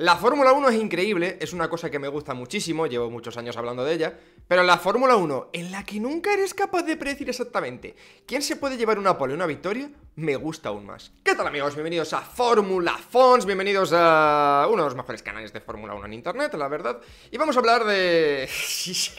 La Fórmula 1 es increíble, es una cosa que me gusta muchísimo, llevo muchos años hablando de ella, pero la Fórmula 1, en la que nunca eres capaz de predecir exactamente quién se puede llevar una pole una victoria, me gusta aún más. ¿Qué tal amigos? Bienvenidos a Fórmula Fons, bienvenidos a uno de los mejores canales de Fórmula 1 en internet, la verdad. Y vamos a hablar de...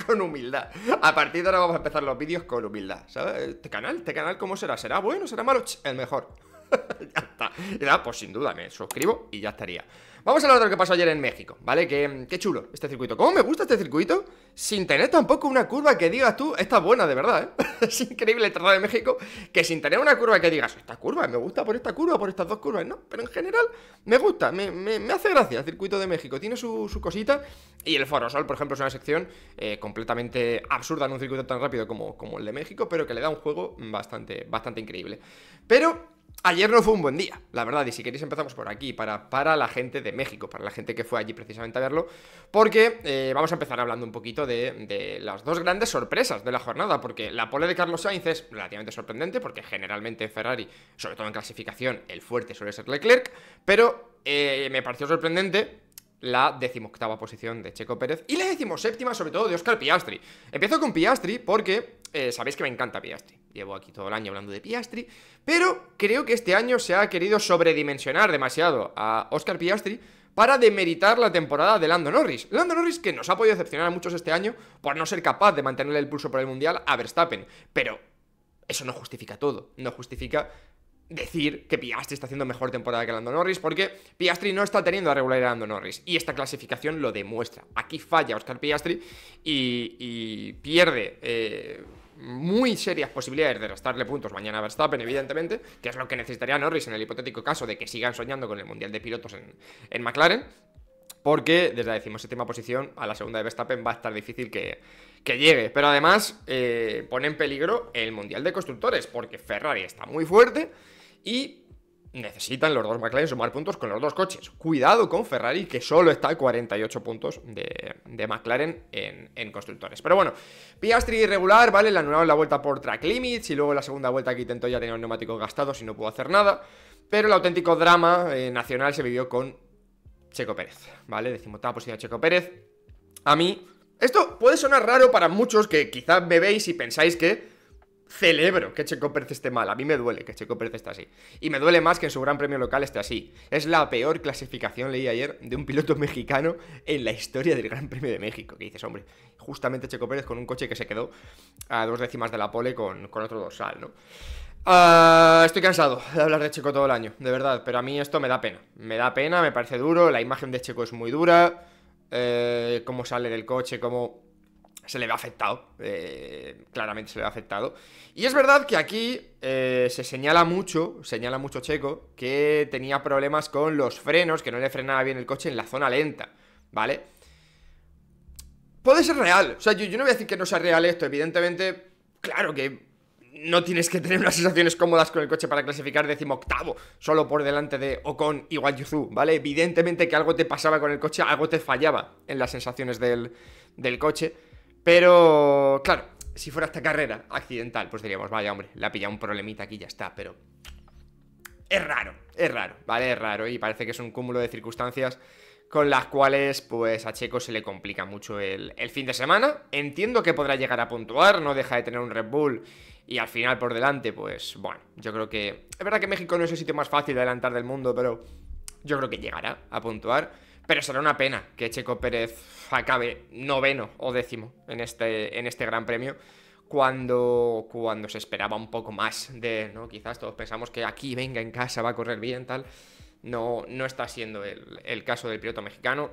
con humildad. A partir de ahora vamos a empezar los vídeos con humildad, ¿sabes? Este canal, este canal, ¿cómo será? ¿Será bueno? ¿Será malo? El mejor. ya está. Ya, pues sin duda me suscribo y ya estaría. Vamos a hablar de lo que pasó ayer en México, ¿vale? Que, qué chulo este circuito. ¿Cómo me gusta este circuito? Sin tener tampoco una curva que digas tú, esta buena de verdad, ¿eh? es increíble el Tratado de México que sin tener una curva que digas, esta curva, me gusta por esta curva, por estas dos curvas, no, pero en general me gusta, me, hace gracia el circuito de México, tiene su, cosita y el Sol, por ejemplo, es una sección eh, completamente absurda en un circuito tan rápido como, como el de México, pero que le da un juego bastante, bastante increíble. Pero Ayer no fue un buen día, la verdad, y si queréis empezamos por aquí, para, para la gente de México, para la gente que fue allí precisamente a verlo, porque eh, vamos a empezar hablando un poquito de, las dos grandes sorpresas de la jornada, porque la pole de Carlos Sainz es relativamente sorprendente, porque generalmente en Ferrari, sobre todo en clasificación, el fuerte suele ser Leclerc, pero eh, me pareció sorprendente la decimoctava posición de Checo Pérez y la decimoséptima, sobre todo, de Oscar Piastri. Empiezo con Piastri porque eh, sabéis que me encanta Piastri. Llevo aquí todo el año hablando de Piastri, pero creo que este año se ha querido sobredimensionar demasiado a Oscar Piastri para demeritar la temporada de Lando Norris. Lando Norris que nos ha podido decepcionar a muchos este año por no ser capaz de mantenerle el pulso por el Mundial a Verstappen, pero eso no justifica todo, no justifica decir que Piastri está haciendo mejor temporada que Lando Norris, porque Piastri no está teniendo a regularidad Lando Norris, y esta clasificación lo demuestra. Aquí falla Oscar Piastri y, pierde eh, muy serias posibilidades de restarle puntos mañana a Verstappen, evidentemente, que es lo que necesitaría Norris en el hipotético caso de que sigan soñando con el Mundial de Pilotos en, McLaren, porque desde la decimoséptima posición a la segunda de Verstappen va a estar difícil que, que llegue. Pero además eh, pone en peligro el Mundial de Constructores, porque Ferrari está muy fuerte y necesitan los dos McLaren sumar puntos con los dos coches. Cuidado con Ferrari, que solo está a 48 puntos de, de McLaren en, en, constructores. Pero bueno, Piastri irregular, ¿vale? Le anularon la vuelta por track limits y luego la segunda vuelta que intentó ya tenía los neumáticos gastados y no pudo hacer nada. Pero el auténtico drama eh, nacional se vivió con Checo Pérez, ¿vale? Decimotada posición Checo Pérez. A mí, esto puede sonar raro para muchos que quizás me veis y pensáis que celebro que Checo Pérez esté mal. A mí me duele que Checo Pérez esté así. Y me duele más que en su gran premio local esté así. Es la peor clasificación, leí ayer, de un piloto mexicano en la historia del Gran Premio de México. Que dices, hombre, justamente Checo Pérez con un coche que se quedó a dos décimas de la pole con, otro dorsal, ¿no? Ah, estoy cansado de hablar de Checo todo el año, de verdad, pero a mí esto me da pena. Me da pena, me parece duro, la imagen de Checo es muy dura, eh, cómo sale del coche, cómo se le ve afectado, eh, claramente se le ve afectado. Y es verdad que aquí eh, se señala mucho, señala mucho Checo, que tenía problemas con los frenos, que no le frenaba bien el coche en la zona lenta, ¿vale? Puede ser real, o sea, yo, no voy a decir que no sea real esto, evidentemente, claro que no tienes que tener unas sensaciones cómodas con el coche para clasificar octavo solo por delante de Ocon y Yuzu, ¿vale? Evidentemente que algo te pasaba con el coche, algo te fallaba en las sensaciones del, del coche. Pero, claro, si fuera esta carrera accidental, pues diríamos, vaya hombre, la pilla un problemita aquí, ya está, pero... Es raro, es raro, ¿vale? Es raro y parece que es un cúmulo de circunstancias con las cuales pues a Checo se le complica mucho el, el, fin de semana. Entiendo que podrá llegar a puntuar, no deja de tener un Red Bull y al final por delante, pues bueno, yo creo que... Es verdad que México no es el sitio más fácil de adelantar del mundo, pero yo creo que llegará a puntuar. Pero será una pena que Checo Pérez acabe noveno o décimo en este, en este Gran Premio. Cuando, cuando se esperaba un poco más de, ¿no? Quizás todos pensamos que aquí, venga, en casa va a correr bien, tal. No, no está siendo el, caso del piloto mexicano.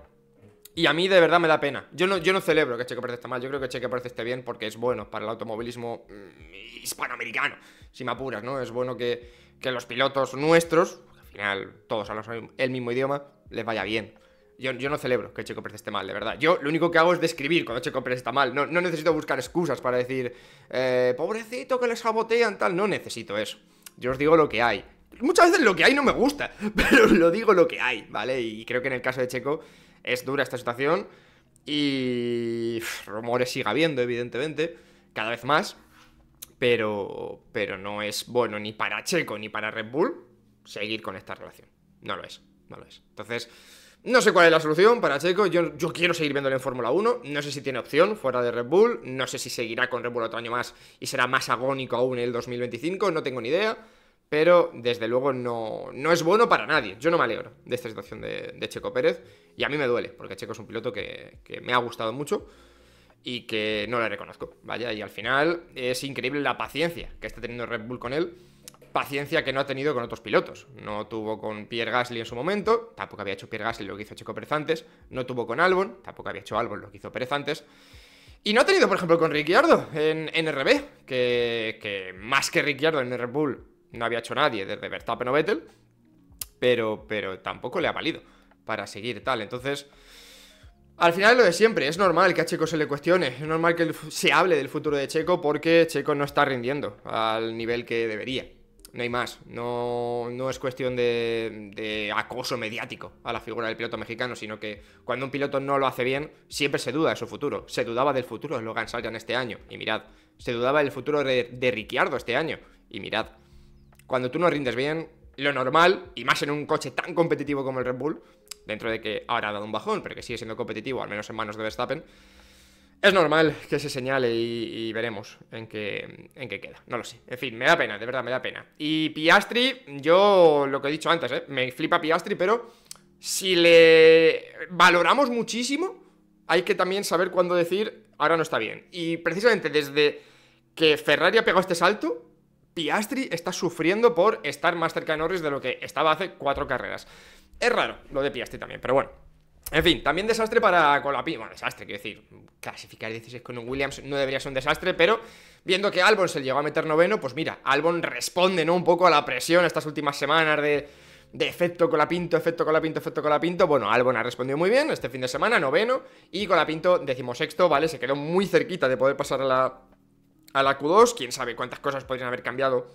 Y a mí de verdad me da pena. Yo no, yo no celebro que Checo Pérez esté mal, yo creo que Checo Pérez esté bien porque es bueno para el automovilismo mm, hispanoamericano, si me apuras, ¿no? Es bueno que, que los pilotos nuestros, al final todos hablan el mismo idioma, les vaya bien. Yo, no celebro que Checo Pérez esté mal, de verdad. Yo lo único que hago es describir cuando Checo Pérez está mal. No, necesito buscar excusas para decir, eh, pobrecito que le sabotean, tal. No necesito eso. Yo os digo lo que hay. Muchas veces lo que hay no me gusta, pero lo digo lo que hay, ¿vale? Y creo que en el caso de Checo es dura esta situación y rumores sigue habiendo, evidentemente, cada vez más, pero, pero no es bueno ni para Checo ni para Red Bull seguir con esta relación. No lo es, no lo es. Entonces, no sé cuál es la solución para Checo. Yo, quiero seguir viéndolo en Fórmula 1. No sé si tiene opción fuera de Red Bull. No sé si seguirá con Red Bull otro año más y será más agónico aún en el 2025. No tengo ni idea. Pero desde luego no, es bueno para nadie. Yo no me alegro de esta situación de, Checo Pérez. Y a mí me duele, porque Checo es un piloto que, que me ha gustado mucho y que no le reconozco. Vaya, y al final es increíble la paciencia que está teniendo Red Bull con él paciencia que no ha tenido con otros pilotos. No tuvo con Pierre Gasly en su momento, tampoco había hecho Pierre Gasly lo que hizo Checo Pérez antes, no tuvo con Albon, tampoco había hecho Albon lo que hizo Pérez antes. Y no ha tenido, por ejemplo, con Ricciardo en, en RB, que, que, más que Ricciardo en Red Bull no había hecho nadie desde Verstappen o Vettel, pero, pero tampoco le ha valido para seguir tal. Entonces, al final lo de siempre, es normal que a Checo se le cuestione, es normal que se hable del futuro de Checo porque Checo no está rindiendo al nivel que debería. No hay más. No, es cuestión de, acoso mediático a la figura del piloto mexicano, sino que cuando un piloto no lo hace bien, siempre se duda de su futuro. Se dudaba del futuro de Logan Sargent este año. Y mirad, se dudaba del futuro de, de Ricciardo este año. Y mirad, cuando tú no rindes bien, lo normal, y más en un coche tan competitivo como el Red Bull, dentro de que ahora ha dado un bajón, pero que sigue siendo competitivo, al menos en manos de Verstappen, es normal que se señale y, veremos en qué, en qué queda. No lo sé. En fin, me da pena, de verdad, me da pena. Y Piastri, yo lo que he dicho antes, ¿eh? me flipa Piastri, pero si le valoramos muchísimo, hay que también saber cuándo decir, ahora no está bien. Y precisamente desde que Ferrari ha pegado este salto, Piastri está sufriendo por estar más cerca de Norris de lo que estaba hace cuatro carreras. Es raro lo de Piastri también, pero bueno. En fin, también desastre para Colapinto. Bueno, desastre, quiero decir, clasificar 16 con un Williams no debería ser un desastre, pero viendo que Albon se llegó a meter noveno, pues mira, Albon responde, ¿no? Un poco a la presión estas últimas semanas de, efecto Colapinto, efecto Colapinto, efecto Colapinto. Bueno, Albon ha respondido muy bien este fin de semana, noveno, y Colapinto decimosexto, ¿vale? Se quedó muy cerquita de poder pasar a la, a la Q2. Quién sabe cuántas cosas podrían haber cambiado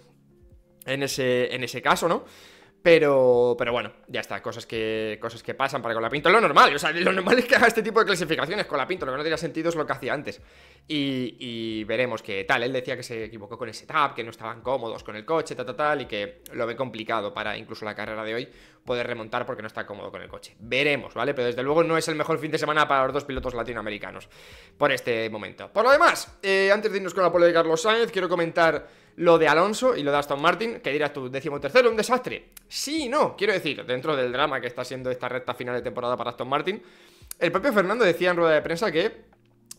en ese, en ese caso, ¿no? Pero, bueno, ya está, cosas que, cosas que pasan para Colapinto. Lo normal, o sea, lo normal es que haga este tipo de clasificaciones con Colapinto, lo que no tiene sentido es lo que hacía antes. Y, y veremos que tal, él decía que se equivocó con el setup, que no estaban cómodos con el coche, tal, tal, tal, y que lo ve complicado para incluso la carrera de hoy, poder remontar porque no está cómodo con el coche. Veremos, ¿vale? Pero desde luego no es el mejor fin de semana para los dos pilotos latinoamericanos por este momento. Por lo demás, eh, antes de irnos con la pole de Carlos Sainz, quiero comentar lo de Alonso y lo de Aston Martin, que dirás tú, tercero, un desastre. Sí, no, quiero decir, dentro del drama que está siendo esta recta final de temporada para Aston Martin, el propio Fernando decía en rueda de prensa que,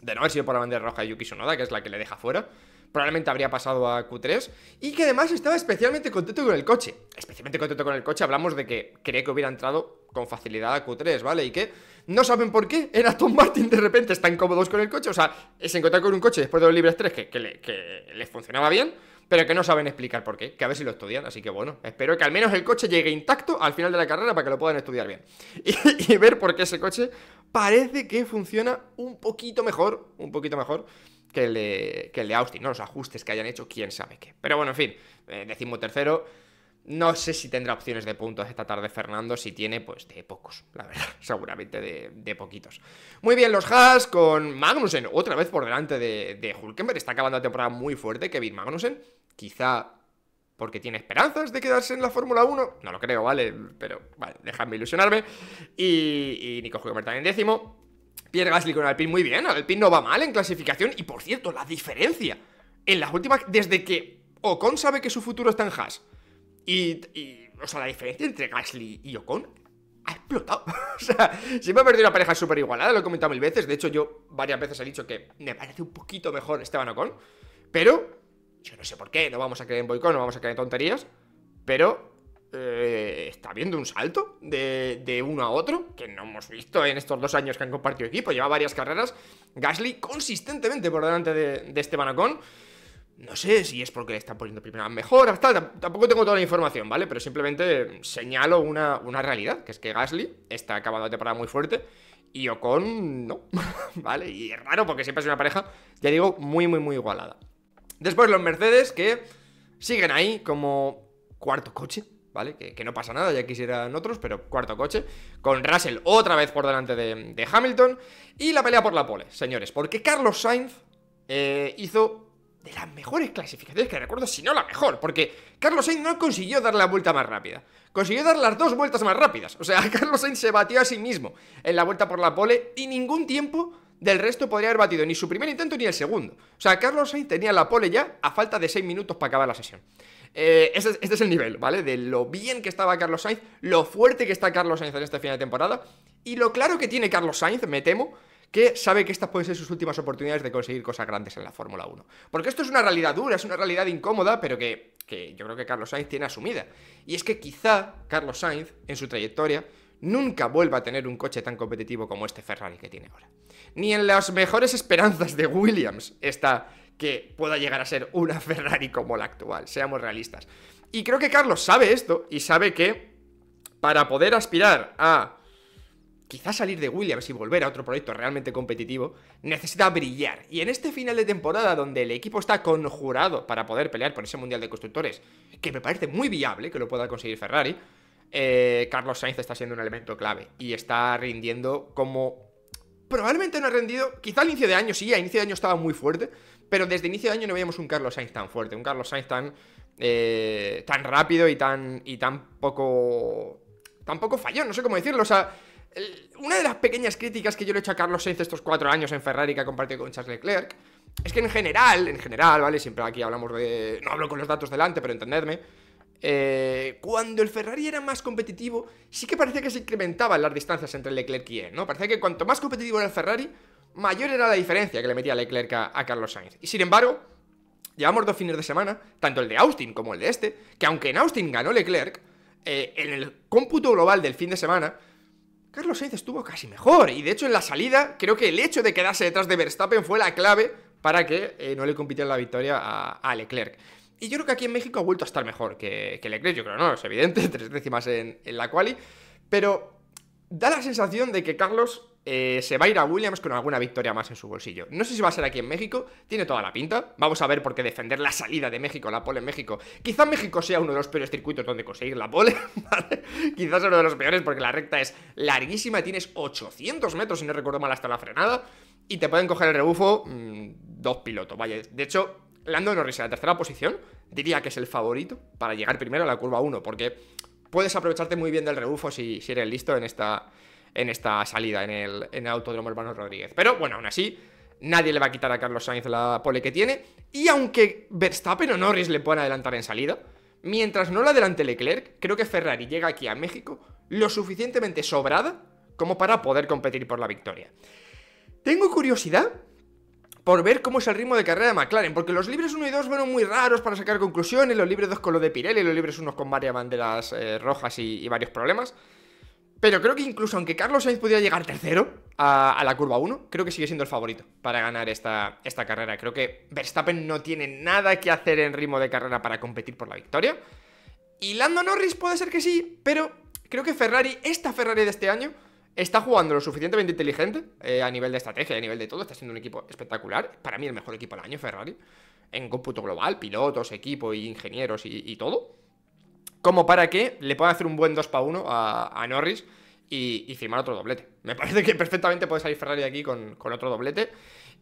de no haber sido por la bandera roja de Yuki Sonoda, que es la que le deja fuera, probablemente habría pasado a Q3 y que además estaba especialmente contento con el coche. Especialmente contento con el coche, hablamos de que cree que hubiera entrado con facilidad a Q3, ¿vale? Y que no saben por qué Era Tom Martin de repente están cómodos con el coche, o sea, se encontrar con un coche después de los libres 3 que, les funcionaba bien, pero que no saben explicar por qué, que a ver si lo estudian, así que bueno, espero que al menos el coche llegue intacto al final de la carrera para que lo puedan estudiar bien y ver por qué ese coche parece que funciona un poquito mejor, un poquito mejor que el de Austin, ¿no? Los ajustes que hayan hecho, quién sabe qué. Pero bueno, en fin, eh, décimo tercero. No sé si tendrá opciones de puntos esta tarde Fernando, si tiene, pues de pocos, la verdad, seguramente de, poquitos. Muy bien, los Haas con Magnussen, otra vez por delante de, de Hulkenberg, está acabando la temporada muy fuerte Kevin Magnussen, quizá porque tiene esperanzas de quedarse en la Fórmula 1. No lo creo, ¿vale? Pero, vale, dejadme ilusionarme. Y, Nico Hulkenberg también décimo. Pierre Gasly con alpin muy bien, Alpine no va mal en clasificación y por cierto, la diferencia en las últimas, desde que Ocon sabe que su futuro está en Haas y, o sea, la diferencia entre Gasly y Ocon ha explotado. o sea, siempre ha perdido una pareja súper igualada, lo he comentado mil veces, de hecho yo varias veces he dicho que me parece un poquito mejor Esteban Ocon, pero yo no sé por qué, no vamos a creer en boicot, no vamos a creer en tonterías, pero eh, está viendo un salto de, uno a otro que no hemos visto en estos dos años que han compartido equipo. Lleva varias carreras. Gasly consistentemente por delante de, de Esteban Ocon. No sé si es porque le están poniendo primera mejor tal. Tampoco tengo toda la información, ¿vale? Pero simplemente señalo una, una realidad, que es que Gasly está acabando de temporada muy fuerte y Ocon no, ¿vale? Y es raro porque siempre es una pareja, ya digo, muy, muy, muy igualada. Después los Mercedes que siguen ahí como cuarto coche, ¿vale? Que, no pasa nada, ya quisieran otros, pero cuarto coche, con Russell otra vez por delante de, Hamilton, y la pelea por la pole, señores, porque Carlos Sainz eh, hizo de las mejores clasificaciones que recuerdo, si no la mejor, porque Carlos Sainz no consiguió dar la vuelta más rápida, consiguió dar las dos vueltas más rápidas, o sea, Carlos Sainz se batió a sí mismo en la vuelta por la pole y ningún tiempo del resto podría haber batido ni su primer intento ni el segundo. O sea, Carlos Sainz tenía la pole ya a falta de 6 minutos para acabar la sesión. Eh, este, es, el nivel, ¿vale? De lo bien que estaba Carlos Sainz, lo fuerte que está Carlos Sainz en este final de temporada y lo claro que tiene Carlos Sainz, me temo, que sabe que estas pueden ser sus últimas oportunidades de conseguir cosas grandes en la Fórmula 1. Porque esto es una realidad dura, es una realidad incómoda, pero que, que yo creo que Carlos Sainz tiene asumida. Y es que quizá Carlos Sainz, en su trayectoria, nunca vuelva a tener un coche tan competitivo como este Ferrari que tiene ahora ni en las mejores esperanzas de Williams está que pueda llegar a ser una Ferrari como la actual, seamos realistas. Y creo que Carlos sabe esto y sabe que para poder aspirar a quizás salir de Williams y volver a otro proyecto realmente competitivo, necesita brillar. Y en este final de temporada, donde el equipo está conjurado para poder pelear por ese Mundial de Constructores, que me parece muy viable que lo pueda conseguir Ferrari, eh, Carlos Sainz está siendo un elemento clave y está rindiendo como probablemente no ha rendido, quizá al inicio de año sí, a inicio de año estaba muy fuerte, pero desde inicio de año no veíamos un Carlos Sainz tan fuerte, un Carlos Sainz tan, eh, tan rápido y tan, y tan poco, tan fallón, no sé cómo decirlo, o sea, una de las pequeñas críticas que yo le he hecho a Carlos Sainz estos cuatro años en Ferrari que ha compartido con Charles Leclerc, es que en general, en general, ¿vale? Siempre aquí hablamos de... No hablo con los datos delante, pero entendedme eh, cuando el Ferrari era más competitivo, sí que parecía que se incrementaban las distancias entre Leclerc y él, ¿no? Parecía que cuanto más competitivo era el Ferrari, mayor era la diferencia que le metía Leclerc a, Carlos Sainz. Y sin embargo, llevamos dos fines de semana, tanto el de Austin como el de este, que aunque en Austin ganó Leclerc, eh, en el cómputo global del fin de semana, Carlos Sainz estuvo casi mejor. Y de hecho, en la salida, creo que el hecho de quedarse detrás de Verstappen fue la clave para que eh, no le compitiera la victoria a Leclerc. Y yo creo que aquí en México ha vuelto a estar mejor que, que Leclerc, yo creo, no, es evidente, tres décimas en, la quali, pero da la sensación de que Carlos eh, se va a ir a Williams con alguna victoria más en su bolsillo. No sé si va a ser aquí en México, tiene toda la pinta. Vamos a ver por qué defender la salida de México, la pole en México. Quizá México sea uno de los peores circuitos donde conseguir la pole, ¿vale? Quizás uno de los peores porque la recta es larguísima, tienes 800 metros, si no recuerdo mal, hasta la frenada, y te pueden coger el rebufo mm, dos pilotos, vaya. De hecho, Lando Norris en la tercera posición diría que es el favorito para llegar primero a la curva 1, porque puedes aprovecharte muy bien del rebufo si, si eres listo en esta, en esta salida, en el, en Autódromo Hermano Rodríguez. Pero bueno, aún así, nadie le va a quitar a Carlos Sainz la pole que tiene, y aunque Verstappen o Norris le puedan adelantar en salida, mientras no la adelante Leclerc, creo que Ferrari llega aquí a México lo suficientemente sobrada como para poder competir por la victoria. Tengo curiosidad por ver cómo es el ritmo de carrera de McLaren, porque los libres 1 y 2 fueron muy raros para sacar conclusiones, los libres 2 con lo de Pirelli, los libres 1 con varias banderas eh, rojas y, varios problemas. Pero creo que incluso aunque Carlos Sainz pudiera llegar tercero a, la curva 1, creo que sigue siendo el favorito para ganar esta, esta carrera. Creo que Verstappen no tiene nada que hacer en ritmo de carrera para competir por la victoria. Y Lando Norris puede ser que sí, pero creo que Ferrari, esta Ferrari de este año, Está jugando lo suficientemente inteligente eh, a nivel de estrategia, a nivel de todo. Está siendo un equipo espectacular. Para mí, el mejor equipo del año, Ferrari. En cómputo global, pilotos, equipo, y ingenieros y, todo. Como para que le pueda hacer un buen 2 para 1 a, Norris y, firmar otro doblete. Me parece que perfectamente puede salir Ferrari aquí con, con otro doblete.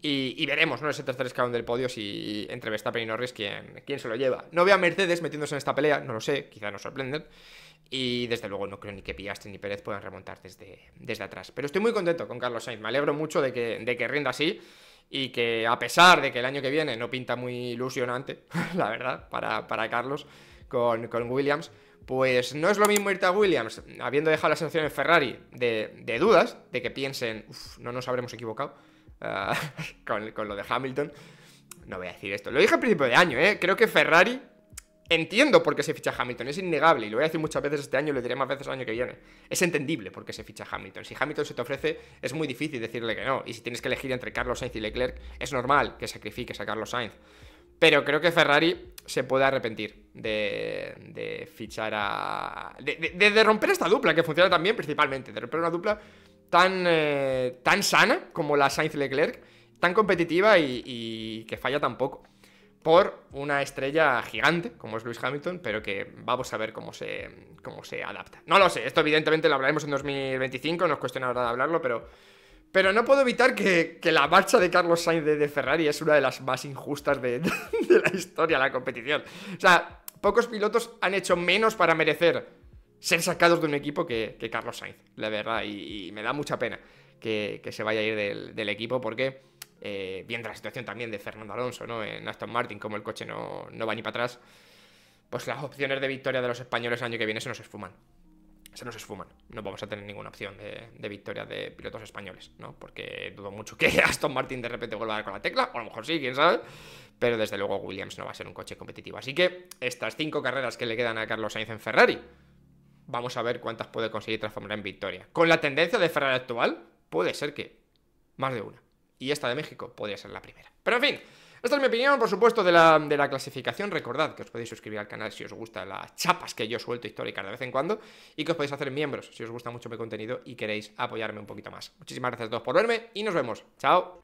Y, veremos, ¿no? Ese tercer escalón del podio, si entre Verstappen y Norris, ¿quién, quién se lo lleva. No veo a Mercedes metiéndose en esta pelea, no lo sé, quizá nos sorprende Y desde luego no creo ni que Piastri ni Pérez puedan remontar desde, desde atrás. Pero estoy muy contento con Carlos Sainz, me alegro mucho de que, de que rinda así y que a pesar de que el año que viene no pinta muy ilusionante, la verdad, para, Carlos con, con, Williams, pues no es lo mismo irte a Williams habiendo dejado la sensación en Ferrari de, de dudas, de que piensen, uff, no nos habremos equivocado con, lo de Hamilton. No voy a decir esto. Lo dije al principio de año, ¿eh? Creo que Ferrari. Entiendo por qué se ficha Hamilton, es innegable, y lo voy a decir muchas veces este año y lo diré más veces el año que viene. Es entendible por qué se ficha Hamilton. Si Hamilton se te ofrece, es muy difícil decirle que no. Y si tienes que elegir entre Carlos Sainz y Leclerc, es normal que sacrifiques a Carlos Sainz. Pero creo que Ferrari se puede arrepentir de, de fichar a. De, de, romper esta dupla que funciona también, principalmente. De romper una dupla tan, eh, tan sana como la Sainz Leclerc, tan competitiva y, que falla tampoco por una estrella gigante, como es Lewis Hamilton, pero que vamos a ver cómo se, cómo se adapta. No lo sé, esto evidentemente lo hablaremos en 2025, no es cuestión ahora de hablarlo, pero, pero no puedo evitar que, la marcha de Carlos Sainz de, Ferrari es una de las más injustas de la historia, la competición. O sea, pocos pilotos han hecho menos para merecer ser sacados de un equipo que, Carlos Sainz, la verdad. Y, me da mucha pena que, se vaya a ir del, equipo porque eh, viendo la situación también de Fernando Alonso ¿no? en Aston Martin, como el coche no, no va ni para atrás, pues las opciones de victoria de los españoles el año que viene se nos esfuman. Se nos esfuman. No vamos a tener ninguna opción de, de victoria de pilotos españoles, ¿no? Porque dudo mucho que Aston Martin de repente vuelva a dar con la tecla, o a lo mejor sí, quién sabe. Pero desde luego Williams no va a ser un coche competitivo. Así que estas cinco carreras que le quedan a Carlos Sainz en Ferrari, Vamos a ver cuántas puede conseguir transformar en victoria. Con la tendencia de Ferrari actual, puede ser que más de una. Y esta de México podría ser la primera. Pero en fin, esta es mi opinión, por supuesto, de la, de la, clasificación. Recordad que os podéis suscribir al canal si os gustan las chapas que yo suelto históricas de vez en cuando y que os podéis hacer miembros si os gusta mucho mi contenido y queréis apoyarme un poquito más. Muchísimas gracias a todos por verme y nos vemos. Chao.